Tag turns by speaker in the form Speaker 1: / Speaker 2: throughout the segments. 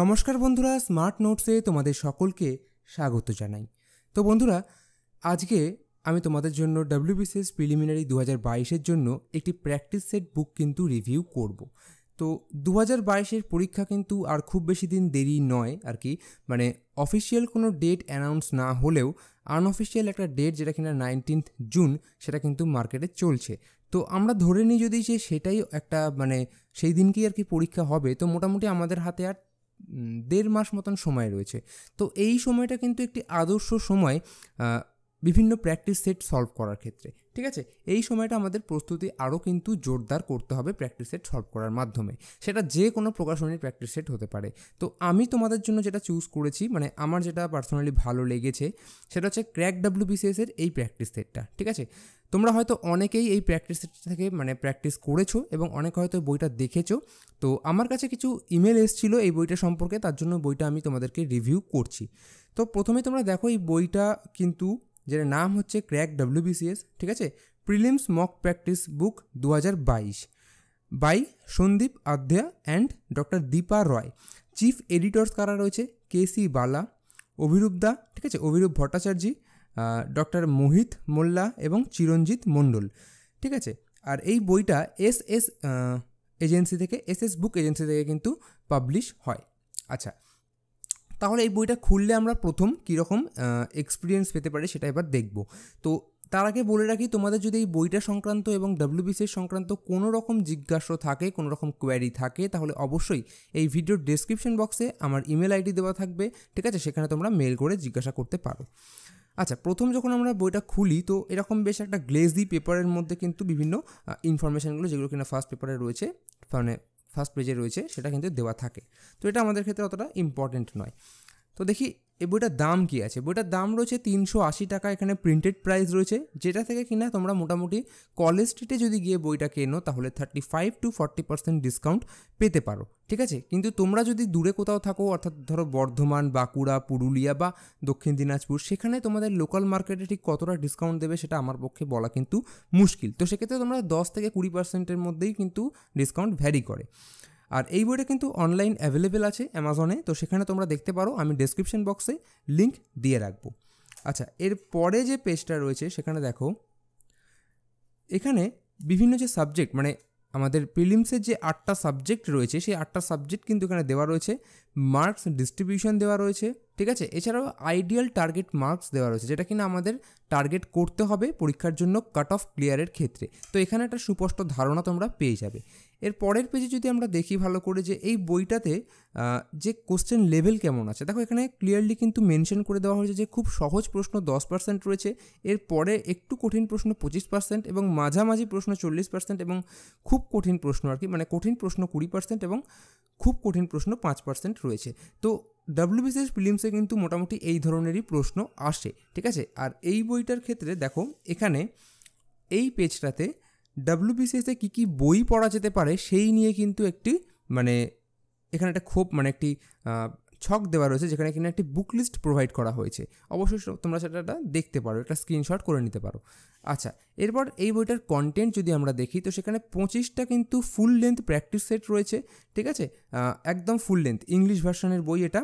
Speaker 1: নমস্কার বন্ধুরা স্মার্ট নোটসে তোমাদের সকলকে স্বাগত জানাই তো বন্ধুরা আজকে আমি তোমাদের জন্য ডাব্লিউবিসিএস প্রিলিমিনারি দু হাজার বাইশের জন্য একটি প্র্যাকটিস সেট বুক কিন্তু রিভিউ করব তো দু হাজার বাইশের পরীক্ষা কিন্তু আর খুব বেশি দিন দেরি নয় আর কি মানে অফিসিয়াল কোনো ডেট অ্যানাউন্স না হলেও আনঅফিসিয়াল একটা ডেট যেটা কিনা নাইনটিন্থ জুন সেটা কিন্তু মার্কেটে চলছে তো আমরা ধরে নিই যদি যে সেটাই একটা মানে সেই দিনকেই আর কি পরীক্ষা হবে তো মোটামুটি আমাদের হাতে আর দেড় মাস মতন সময় রয়েছে তো এই সময়টা কিন্তু একটি আদর্শ সময় বিভিন্ন প্র্যাকটিস সেট সলভ করার ক্ষেত্রে ঠিক আছে এই সময়টা আমাদের প্রস্তুতি আরও কিন্তু জোরদার করতে হবে প্র্যাকটিস সেট সলভ করার মাধ্যমে সেটা যে কোনো প্রকাশনীর প্র্যাকটিস সেট হতে পারে তো আমি তোমাদের জন্য যেটা চুজ করেছি মানে আমার যেটা পার্সোনালি ভালো লেগেছে সেটা হচ্ছে ক্র্যাক বিসিএসের এই প্র্যাকটিস সেটটা ঠিক আছে তোমরা হয়তো অনেকেই এই প্র্যাকটিস সেট থেকে মানে প্র্যাকটিস করেছো এবং অনেকে হয়তো বইটা দেখেছো তো আমার কাছে কিছু ইমেল এসেছিলো এই বইটা সম্পর্কে তার জন্য বইটা আমি তোমাদেরকে রিভিউ করছি তো প্রথমে তোমরা দেখো এই বইটা কিন্তু যেটার নাম হচ্ছে ক্র্যাক ডাব্লিউবিসিএস ঠিক আছে prelims mock practice book two by Sandeep Adhya and doctor Dipa Roy chief editors কারা রয়েছে কে সি বালা অভিরূপ দা ঠিক আছে অভিরূপ ভট্টাচার্য ডক্টর মোহিত মোল্লা এবং চিরঞ্জিত মণ্ডল ঠিক আছে আর এই বইটা এস এস এজেন্সি থেকে এস এস বুক এজেন্সি থেকে কিন্তু পাবলিশ হয় আচ্ছা তাহলে এই বইটা খুললে আমরা প্রথম কীরকম এক্সপিরিয়েন্স পেতে পারি সেটা এবার দেখব তো তার আগে বলে রাখি তোমাদের যদি এই বইটা সংক্রান্ত এবং ডাব্লিউবিসিএস সংক্রান্ত কোনো রকম জিজ্ঞাসা থাকে কোনো রকম কোয়ারি থাকে তাহলে অবশ্যই এই ভিডিওর ডিসক্রিপশন বক্সে আমার ইমেল আইডি দেওয়া থাকবে ঠিক আছে সেখানে তোমরা মেল করে জিজ্ঞাসা করতে পারো আচ্ছা প্রথম যখন আমরা বইটা খুলি তো এরকম বেশ একটা গ্লেজি পেপারের মধ্যে কিন্তু বিভিন্ন ইনফরমেশানগুলো যেগুলো কিনা ফার্স্ট পেপারে রয়েছে মানে ফার্স্ট পেজে রয়েছে সেটা কিন্তু দেওয়া থাকে তো এটা আমাদের ক্ষেত্রে অতটা ইম্পর্টেন্ট নয় তো দেখি এই বইটার দাম কি আছে বইটার দাম রয়েছে তিনশো আশি টাকা এখানে প্রিন্টেড প্রাইস রয়েছে যেটা থেকে কিনা তোমরা মোটামুটি কলেজ স্ট্রিটে যদি গিয়ে বইটা কেনো তাহলে thirty five to forty percent discount পেতে পারো ঠিক আছে কিন্তু তোমরা যদি দূরে কোথাও থাকো অর্থাৎ ধরো বর্ধমান বাঁকুড়া পুরুলিয়া বা দক্ষিণ দিনাজপুর সেখানে তোমাদের লোকাল মার্কেটে ঠিক কতটা ডিসকাউন্ট দেবে সেটা আমার পক্ষে বলা কিন্তু মুশকিল তো সেক্ষেত্রে তোমরা দশ থেকে কুড়ি পার্সেন্টের মধ্যেই কিন্তু ডিসকাউন্ট ভ্যারি করে আর এই বইটা কিন্তু অনলাইন অ্যাভেলেবেল আছে অ্যামাজনে তো সেখানে তোমরা দেখতে পারো আমি ডেসক্রিপশন বক্সে লিঙ্ক দিয়ে রাখবো আচ্ছা এর পরে যে পেজটা রয়েছে সেখানে দেখো এখানে বিভিন্ন যে সাবজেক্ট মানে আমাদের প্রিলিমসের যে আটটা সাবজেক্ট রয়েছে সেই আটটা সাবজেক্ট কিন্তু এখানে দেওয়া রয়েছে মার্কস ডিস্ট্রিবিউশন দেওয়া রয়েছে ঠিক আছে এছাড়াও আইডিয়াল টার্গেট মার্কস দেওয়া রয়েছে যেটা কিনা আমাদের টার্গেট করতে হবে পরীক্ষার জন্য কাট অফ ক্লিয়ারের ক্ষেত্রে তো এখানে একটা সুস্পষ্ট ধারণা তোমরা পেয়ে যাবে এর পরের পেজে যদি আমরা দেখি ভালো করে যে এই বইটাতে যে কোশ্চেন লেভেল কেমন আছে দেখো এখানে ক্লিয়ারলি কিন্তু মেনশন করে দেওয়া হয়েছে যে খুব সহজ প্রশ্ন দশ পার্সেন্ট রয়েছে এর পরে একটু কঠিন প্রশ্ন পঁচিশ পার্সেন্ট এবং মাঝামাঝি প্রশ্ন চল্লিশ পার্সেন্ট এবং খুব কঠিন প্রশ্ন আর কি মানে কঠিন প্রশ্ন কুড়ি পার্সেন্ট এবং খুব কঠিন প্রশ্ন পাঁচ পার্সেন্ট রয়েছে তো ডাব্লিউবিসিএস প্রিলিমসে কিন্তু মোটামুটি এই ধরনেরই প্রশ্ন আসে ঠিক আছে আর এই বইটার ক্ষেত্রে দেখো এখানে এই পেজটাতে ডাব্লিউবিসিএসে কী কী বই পড়া যেতে পারে সেই নিয়ে কিন্তু একটি মানে এখানে একটা খোপ মানে একটি ছক দেওয়া রয়েছে যেখানে কিনা একটি বুক লিস্ট প্রোভাইড করা হয়েছে অবশ্যই তোমরা সেটা দেখতে পারো একটা স্ক্রিনশট করে নিতে পারো আচ্ছা এরপর এই বইটার কন্টেন্ট যদি আমরা দেখি তো সেখানে পঁচিশটা কিন্তু ফুল লেন্থ প্র্যাকটিস সেট রয়েছে ঠিক আছে একদম ফুল লেন্থ ইংলিশ ভার্সনের বই এটা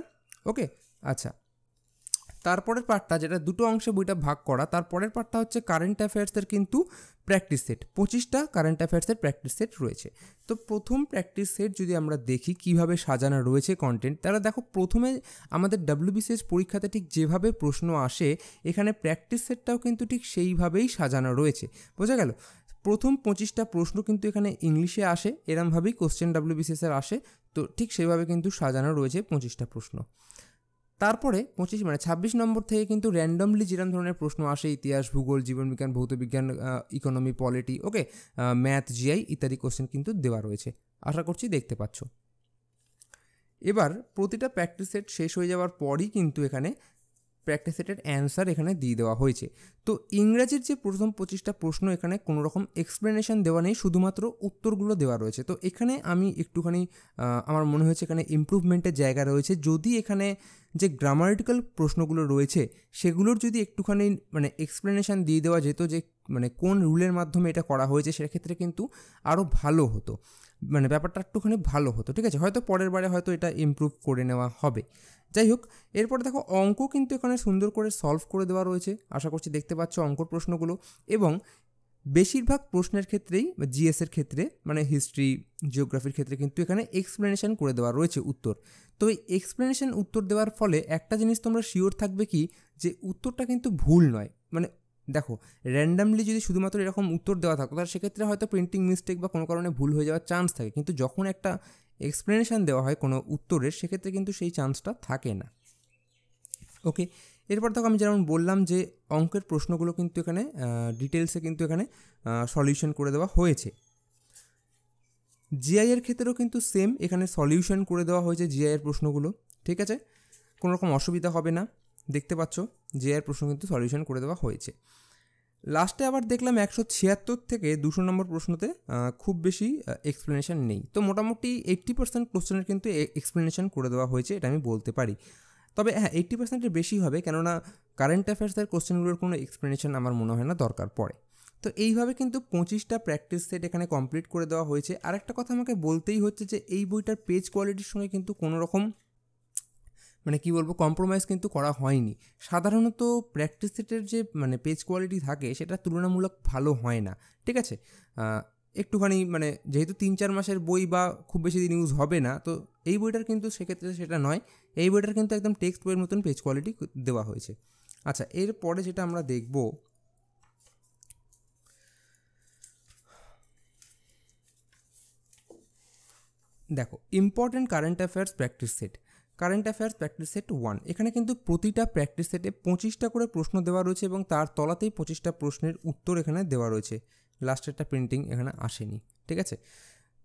Speaker 1: ওকে আচ্ছা তারপরের পার্টটা যেটা দুটো অংশে বইটা ভাগ করা তারপরের পার্টটা হচ্ছে কারেন্ট অ্যাফেয়ার্সের কিন্তু প্র্যাকটিস সেট পঁচিশটা কারেন্ট অ্যাফেয়ার্সের প্র্যাকটিস সেট রয়েছে তো প্রথম প্র্যাকটিস সেট যদি আমরা দেখি কিভাবে সাজানো রয়েছে কন্টেন্ট তাহলে দেখো প্রথমে আমাদের ডাব্লিউবিসিএস পরীক্ষাতে ঠিক যেভাবে প্রশ্ন আসে এখানে প্র্যাকটিস সেটটাও কিন্তু ঠিক সেইভাবেই সাজানো রয়েছে বোঝা গেল প্রথম পঁচিশটা প্রশ্ন কিন্তু এখানে ইংলিশে আসে এরমভাবেই কোশ্চেন ডাব্লিউবিসিএসের আসে তো ঠিক সেভাবে কিন্তু সাজানো রয়েছে পঁচিশটা প্রশ্ন তারপরে পঁচিশ মানে ছাব্বিশ নম্বর থেকে কিন্তু র্যান্ডমলি যেরকম ধরনের প্রশ্ন আসে ইতিহাস ভূগোল জীবনবিজ্ঞান ভৌতবিজ্ঞান economy polity okay math GI ইত্যাদি কোশ্চেন কিন্তু দেওয়া রয়েছে আশা করছি দেখতে পাচ্ছ এবার প্রতিটা প্র্যাকটিস সেট শেষ হয়ে যাওয়ার পরই কিন্তু এখানে প্র্যাকটিস সেটের অ্যান্সার এখানে দিয়ে দেওয়া হয়েছে তো ইংরাজির যে প্রথম পঁচিশটা প্রশ্ন এখানে কোনো রকম এক্সপ্লেনেশন দেওয়া নেই শুধুমাত্র উত্তরগুলো দেওয়া রয়েছে তো এখানে আমি একটুখানি আমার মনে হয়েছে এখানে ইম্প্রুভমেন্টের জায়গা রয়েছে যদি এখানে যে গ্রামাটিক্যাল প্রশ্নগুলো রয়েছে সেগুলোর যদি একটুখানি মানে এক্সপ্লেনেশান দিয়ে দেওয়া যেত যে মানে কোন রুলের মাধ্যমে এটা করা হয়েছে সেক্ষেত্রে কিন্তু আরও ভালো হতো মানে ব্যাপারটা একটুখানি ভালো হতো ঠিক আছে হয়তো পরের বারে হয়তো এটা ইমপ্রুভ করে নেওয়া হবে যাই হোক এরপরে দেখো অঙ্ক কিন্তু এখানে সুন্দর করে সলভ করে দেওয়া রয়েছে আশা করছি দেখতে পাচ্ছ অঙ্কর প্রশ্নগুলো এবং বেশিরভাগ প্রশ্নের ক্ষেত্রেই জিএসের ক্ষেত্রে মানে হিস্ট্রি জিওগ্রাফির ক্ষেত্রে কিন্তু এখানে এক্সপ্লেনেশন করে দেওয়া রয়েছে উত্তর তো এই এক্সপ্লেনেশন উত্তর দেওয়ার ফলে একটা জিনিস তোমরা শিওর থাকবে কি যে উত্তরটা কিন্তু ভুল নয় মানে দেখো র্যান্ডামলি যদি শুধুমাত্র এরকম উত্তর দেওয়া থাকতো তাহলে সেক্ষেত্রে হয়তো প্রিন্টিং মিস্টেক বা কোনো কারণে ভুল হয়ে যাওয়ার চান্স থাকে কিন্তু যখন একটা এক্সপ্লেনেশান দেওয়া হয় কোনো উত্তরের সেক্ষেত্রে কিন্তু সেই চান্সটা থাকে না ওকে এরপর দেখো আমি যেমন বললাম যে অঙ্কের প্রশ্নগুলো কিন্তু এখানে ডিটেলসে কিন্তু এখানে সলিউশন করে দেওয়া হয়েছে জিআইয়ের ক্ষেত্রেও কিন্তু সেম এখানে সলিউশন করে দেওয়া হয়েছে জিআইয়ের প্রশ্নগুলো ঠিক আছে কোনো রকম অসুবিধা হবে না দেখতে পাচ্ছ যে আর প্রশ্ন কিন্তু সলিউশন করে দেওয়া হয়েছে লাস্টে আবার দেখলাম একশো ছিয়াত্তর থেকে দুশো নম্বর প্রশ্নতে খুব বেশি এক্সপ্লেনেশান নেই তো মোটামুটি এইট্টি পার্সেন্ট কোশ্চেনের কিন্তু এক্সপ্লেনেশান করে দেওয়া হয়েছে এটা আমি বলতে পারি তবে হ্যাঁ এইট্টি পার্সেন্টের বেশি হবে কেননা কারেন্ট অ্যাফেয়ার্সের কোশ্চেনগুলোর কোনো এক্সপ্লেনেশান আমার মনে হয় না দরকার পড়ে তো এইভাবে কিন্তু পঁচিশটা প্র্যাকটিস সেট এখানে কমপ্লিট করে দেওয়া হয়েছে আর একটা কথা আমাকে বলতেই হচ্ছে যে এই বইটার পেজ কোয়ালিটির সঙ্গে কিন্তু কোনো রকম মানে কি বলবো কম্প্রোমাইজ কিন্তু করা হয়নি সাধারণত প্র্যাকটিস সেটের যে মানে পেজ কোয়ালিটি থাকে সেটা তুলনামূলক ভালো হয় না ঠিক আছে একটুখানি মানে যেহেতু তিন চার মাসের বই বা খুব বেশি দিন ইউজ হবে না তো এই বইটার কিন্তু সেক্ষেত্রে সেটা নয় এই বইটার কিন্তু একদম টেক্সট বইয়ের মতন পেজ কোয়ালিটি দেওয়া হয়েছে আচ্ছা এরপরে যেটা আমরা দেখব দেখো important current affairs practice set current affairs practice set one এখানে কিন্তু প্রতিটা প্র্যাকটিস সেটে পঁচিশটা করে প্রশ্ন দেওয়া রয়েছে এবং তার তলাতেই পঁচিশটা প্রশ্নের উত্তর এখানে দেওয়া রয়েছে লাস্টেরটা প্রিন্টিং এখানে আসেনি ঠিক আছে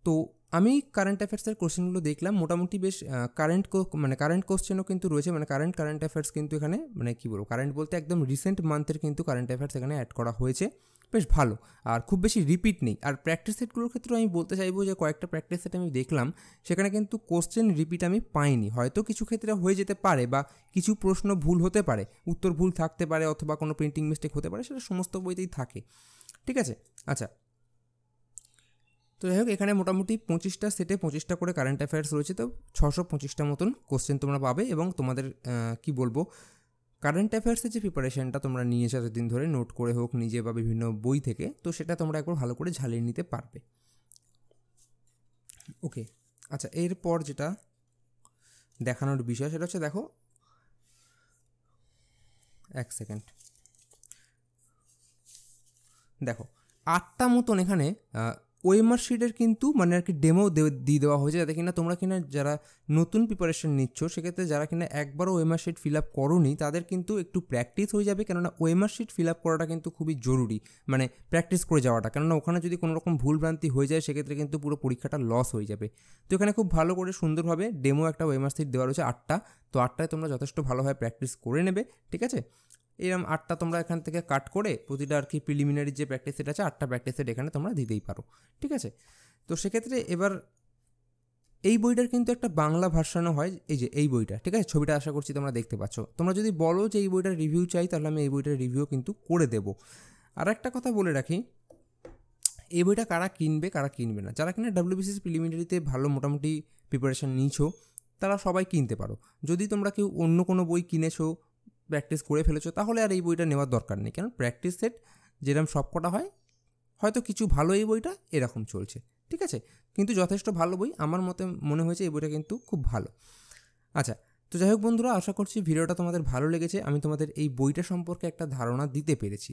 Speaker 1: তো আমি কারেন্ট অ্যাফেয়ার্সের কোশ্চেনগুলো দেখলাম মোটামুটি বেশ কারেন্ট মানে কারেন্ট কোশ্চেনও কিন্তু রয়েছে মানে কারেন্ট কারেন্ট অ্যাফেয়ার্স কিন্তু এখানে মানে কী বলবো কারেন্ট বলতে একদম রিসেন্ট মান্থের কিন্তু কারেন্ট অ্যাফেয়ার্স এখানে অ্যাড করা হয়েছে বেশ ভালো আর খুব বেশি রিপিট নেই আর প্র্যাকটিস সেটগুলোর ক্ষেত্রে আমি বলতে চাইবো যে কয়েকটা প্র্যাকটিস সেট আমি দেখলাম সেখানে কিন্তু কোশ্চেন রিপিট আমি পাইনি হয়তো কিছু ক্ষেত্রে হয়ে যেতে পারে বা কিছু প্রশ্ন ভুল হতে পারে উত্তর ভুল থাকতে পারে অথবা কোনো প্রিন্টিং মিস্টেক হতে পারে সেটা সমস্ত বইতেই থাকে ঠিক আছে আচ্ছা তো যাই হোক এখানে মোটামুটি পঁচিশটা সেটে পঁচিশটা করে কারেন্ট অ্যাফেয়ার্স রয়েছে তো ছশো পঁচিশটা মতন কোশ্চেন তোমরা পাবে এবং তোমাদের কি বলবো কারেন্ট অ্যাফেয়ার্সের যে প্রিপারেশানটা তোমরা নিয়েছো এতদিন ধরে নোট করে হোক নিজে বা বিভিন্ন বই থেকে তো সেটা তোমরা একবার ভালো করে ঝালিয়ে নিতে পারবে ওকে আচ্ছা এরপর যেটা দেখানোর বিষয় সেটা হচ্ছে দেখো এক সেকেন্ড দেখো আটটা মতন এখানে ওয়েমার শিটের কিন্তু মানে আর কি ডেমো দিয়ে দেওয়া হয়েছে যাতে কিনা তোমরা কিনা যারা নতুন প্রিপারেশন নিচ্ছ সেক্ষেত্রে যারা কিনা একবারও ওয়েমার শিট ফিল আপ নি তাদের কিন্তু একটু প্র্যাকটিস হয়ে যাবে কেননা ওয়েমার শিট ফিল আপ করাটা কিন্তু খুবই জরুরি মানে প্র্যাকটিস করে যাওয়াটা কেননা ওখানে যদি কোনো রকম ভুলভ্রান্তি হয়ে যায় সেক্ষেত্রে কিন্তু পুরো পরীক্ষাটা লস হয়ে যাবে তো এখানে খুব ভালো করে সুন্দরভাবে ডেমো একটা ওয়েমার শিট দেওয়া রয়েছে আটটা তো আটটায় তোমরা যথেষ্ট ভালোভাবে প্র্যাকটিস করে নেবে ঠিক আছে এরকম আটটা তোমরা এখান থেকে কাট করে প্রতিটা আর কি প্রিলিমিনারি যে প্র্যাকটিস সেট আছে আটটা প্র্যাকটিস সেট এখানে তোমরা দিতেই পারো ঠিক আছে তো সেক্ষেত্রে এবার এই বইটার কিন্তু একটা বাংলা ভার্সানও হয় এই যে এই বইটা ঠিক আছে ছবিটা আশা করছি তোমরা দেখতে পাচ্ছ তোমরা যদি বলো যে এই বইটার রিভিউ চাই তাহলে আমি এই বইটার রিভিউ কিন্তু করে দেব আর একটা কথা বলে রাখি এই বইটা কারা কিনবে কারা কিনবে না যারা কিনা ডাব্লিউবিসিস প্রিলিমিনারিতে ভালো মোটামুটি প্রিপারেশান নিয়েছো তারা সবাই কিনতে পারো যদি তোমরা কেউ অন্য কোনো বই কিনেছো প্র্যাকটিস করে ফেলেছো তাহলে আর এই বইটা নেওয়ার দরকার নেই কারণ প্র্যাকটিস সেট যেরকম সবকটা হয় হয়তো কিছু ভালো এই বইটা এরকম চলছে ঠিক আছে কিন্তু যথেষ্ট ভালো বই আমার মতে মনে হয়েছে এই বইটা কিন্তু খুব ভালো আচ্ছা তো যাই হোক বন্ধুরা আশা করছি ভিডিওটা তোমাদের ভালো লেগেছে আমি তোমাদের এই বইটা সম্পর্কে একটা ধারণা দিতে পেরেছি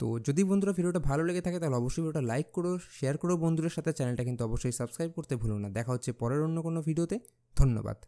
Speaker 1: তো যদি বন্ধুরা ভিডিওটা ভালো লেগে থাকে তাহলে অবশ্যই ভিডিওটা লাইক করো শেয়ার করো বন্ধুদের সাথে চ্যানেলটা কিন্তু অবশ্যই সাবস্ক্রাইব করতে ভুলো না দেখা হচ্ছে পরের অন্য কোনো ভিডিওতে ধন্যবাদ